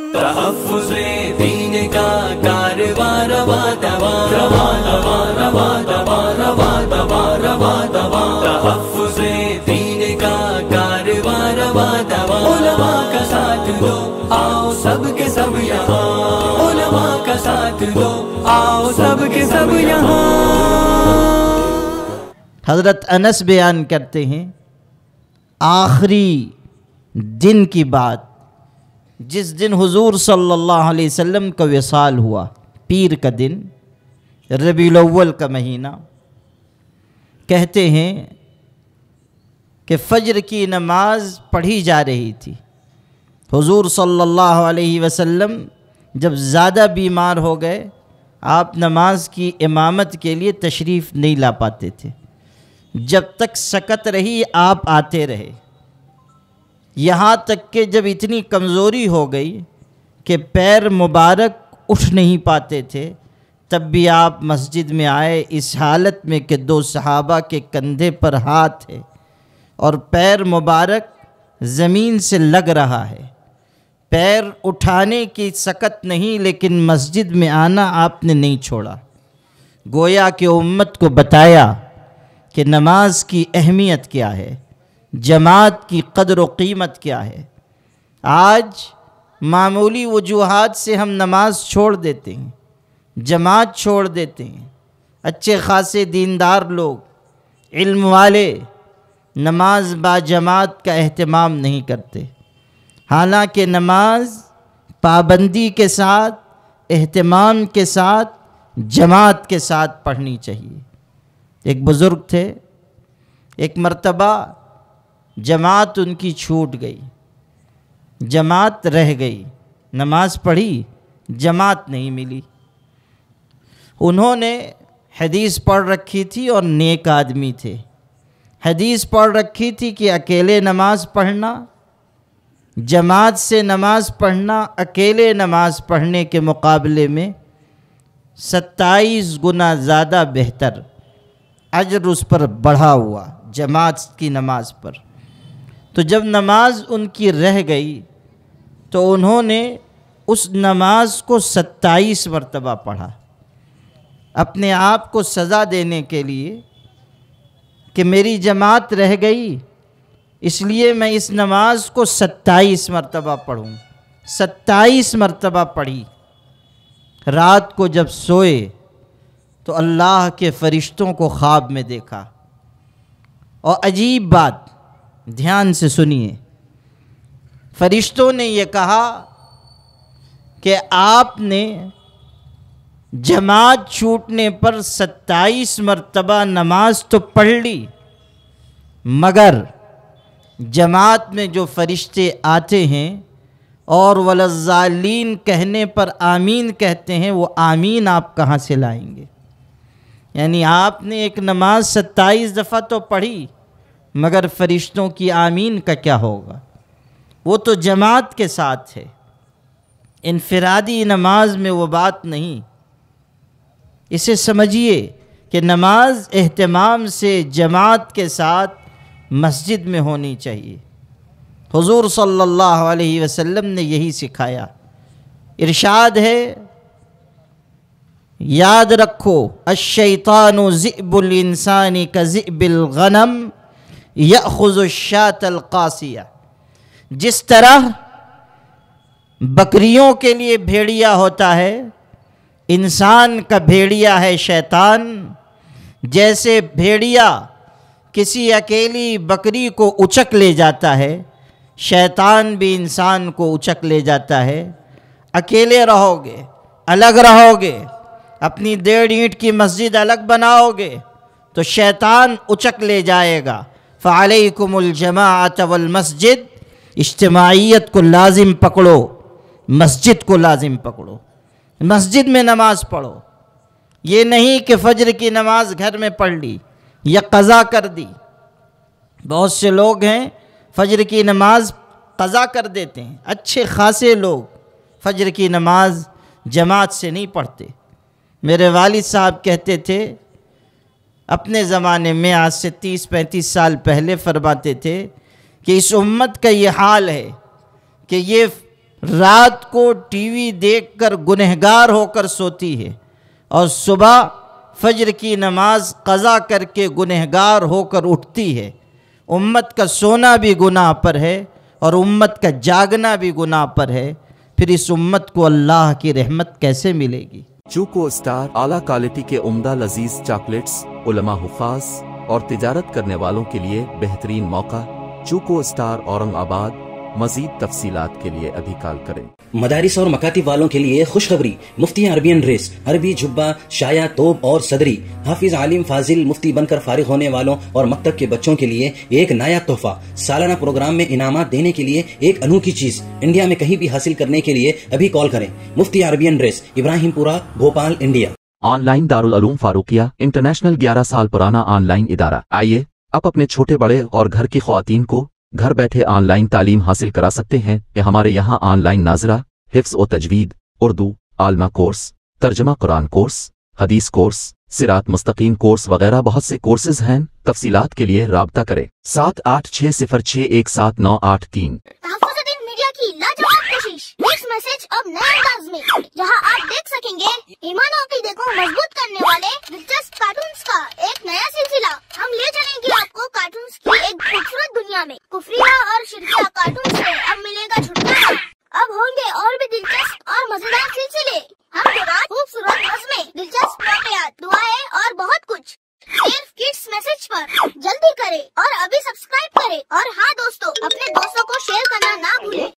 तहफुजे दीन का कारवा रवा रवा रवा रवा रवा तहफुजे दीन का कारवा रवा उलमा का साथ दो आओ सब सब यहाँ उलमा का साथ दो आओ सब के सब यहाँ हजरत अनस बयान करते हैं आखिरी दिन की बात जिस दिन हुजूर सल्लल्लाहु अलैहि वसल्लम का विसाल हुआ पीर का दिन रबी अव्वल का महीना कहते हैं कि फ़जर की नमाज पढ़ी जा रही थी हुजूर सल्लल्लाहु अलैहि वसल्लम जब ज़्यादा बीमार हो गए आप नमाज की इमामत के लिए तशरीफ़ नहीं ला पाते थे जब तक सकत रही आप आते रहे यहाँ तक कि जब इतनी कमज़ोरी हो गई कि पैर मुबारक उठ नहीं पाते थे तब भी आप मस्जिद में आए इस हालत में कि दो सहाबा के कंधे पर हाथ है और पैर मुबारक ज़मीन से लग रहा है पैर उठाने की सकत नहीं लेकिन मस्जिद में आना आपने नहीं छोड़ा गोया के उम्मत को बताया कि नमाज की अहमियत क्या है जमात की कदर व कीमत क्या है आज मामूली वजूहत से हम नमाज छोड़ देते हैं जमात छोड़ देते हैं अच्छे खासे दीनदार लोग इल्म वाले नमाज बाजमात का अहतमाम नहीं करते हालांकि नमाज पाबंदी के साथ अहतमाम के साथ जमात के साथ पढ़नी चाहिए एक बुज़ुर्ग थे एक मर्तबा जमात उनकी छूट गई जमात रह गई नमाज पढ़ी जमात नहीं मिली उन्होंने हदीस पढ़ रखी थी और नेक आदमी थे हदीस पढ़ रखी थी कि अकेले नमाज पढ़ना जमात से नमाज पढ़ना अकेले नमाज पढ़ने के मुकाबले में सत्ताईस गुना ज़्यादा बेहतर अजर उस पर बढ़ा हुआ जमात की नमाज पर तो जब नमाज उनकी रह गई तो उन्होंने उस नमाज को सत्ताईस मरतबा पढ़ा अपने आप को सज़ा देने के लिए कि मेरी जमात रह गई इसलिए मैं इस नमाज को सत्ताईस मरतबा पढ़ूँ सत्ताईस मरतबा पढ़ी रात को जब सोए तो अल्लाह के फ़रिश्तों को ख्वाब में देखा और अजीब बात ध्यान से सुनिए फरिश्तों ने यह कहा कि आपने जमात छूटने पर सत्ताईस मरतबा नमाज तो पढ़ ली मगर जमात में जो फरिश्ते आते हैं और वलजालीन कहने पर आमीन कहते हैं वो आमीन आप कहाँ से लाएंगे यानी आपने एक नमाज सत्ताईस दफ़ा तो पढ़ी मगर फरिश्तों की आमीन का क्या होगा वो तो जमात के साथ है इनफरादी नमाज में वो बात नहीं इसे समझिए कि नमाज अहतमाम से जमात के साथ मस्जिद में होनी चाहिए हुजूर सल्लल्लाहु अलैहि वसल्लम ने यही सिखाया इरशाद है याद रखो अशैतानो ज़िबुल इंसानी का ज़िबिल गनम या खुजुशातलकासिया जिस तरह बकरियों के लिए भेड़िया होता है इंसान का भेड़िया है शैतान जैसे भेड़िया किसी अकेली बकरी को उचक ले जाता है शैतान भी इंसान को उचक ले जाता है अकेले रहोगे अलग रहोगे अपनी डेढ़ ईंट की मस्जिद अलग बनाओगे तो शैतान उचक ले जाएगा फ़ालकुमजमात मस्जिद इज्तमाहीत को लाजिम पकड़ो मस्जिद को लाजिम पकड़ो मस्जिद में नमाज़ पढ़ो ये नहीं कि फ़जर की नमाज़ घर में पढ़ ली या कज़ा कर दी बहुत से लोग हैं फ़जर की नमाज़ कज़ा कर देते हैं अच्छे खासे लोग फ़जर की नमाज़ जमात से नहीं पढ़ते मेरे वालिद साहब कहते थे अपने ज़माने में आज से तीस पैंतीस साल पहले फरमाते थे कि इस उम्मत का ये हाल है कि ये रात को टीवी देखकर गुनहगार होकर सोती है और सुबह फजर की नमाज कज़ा करके गुनहगार होकर उठती है उम्मत का सोना भी गुनाह पर है और उम्मत का जागना भी गुनाह पर है फिर इस उम्मत को अल्लाह की रहमत कैसे मिलेगी चूको स्टार आला क्वालिटी के उम्दा लजीज चॉकलेट्स उलमा हुफाज और तिजारत करने वालों के लिए बेहतरीन मौका चूको स्टार औरंगाबाद मजीद तफसीत के लिए अभी कॉल करें मदारिस और मकाती वालों के लिए खुशखबरी मुफ्ती अरबियन रेस अरबी जुब्बा शाया तोब और सदरी हाफिज आलिम फाजिल मुफ्ती बनकर फारिग होने वालों और मकतब के बच्चों के लिए एक नया तोहफा सालाना प्रोग्राम में इनाम देने के लिए एक अनोखी चीज इंडिया में कहीं भी हासिल करने के लिए अभी कॉल करें मुफ्ती अरबियन रेस इब्राहिमपुरा भोपाल इंडिया ऑनलाइन दारूम फारूकिया इंटरनेशनल ग्यारह साल पुराना ऑनलाइन इदारा आइए अब अपने छोटे बड़े और घर की खुवान को घर बैठे ऑनलाइन तालीम हासिल करा सकते हैं कि हमारे यहाँ ऑनलाइन नाजरा हिफ्स और तजवीद उर्दू आलमा कोर्स तर्जमा कुरान कोर्स हदीस कोर्स सिरात मुस्तकीम कोर्स वगैरह बहुत से कोर्सेज हैं तफसीलात के लिए रबता करें सात आठ छः सिफर छः एक सात नौ आठ तीन मीडिया मैसेज अब नए अंदाज में जहां आप देख सकेंगे ईमान को मजबूत करने वाले दिलचस्प कार्टून का एक नया सिलसिला हम ले चलेंगे दुनिया में कुफरिया और शिरकिया कार्टून से अब मिलेगा छुटकारा अब होंगे और भी दिलचस्प और मजेदार सिलसिले हम दुकान खूबसूरत में दिलचस्प वाकयात दुआएं और बहुत कुछ सिर्फ किड्स मैसेज पर जल्दी करें और अभी सब्सक्राइब करें और हाँ दोस्तों अपने दोस्तों को शेयर करना ना भूलें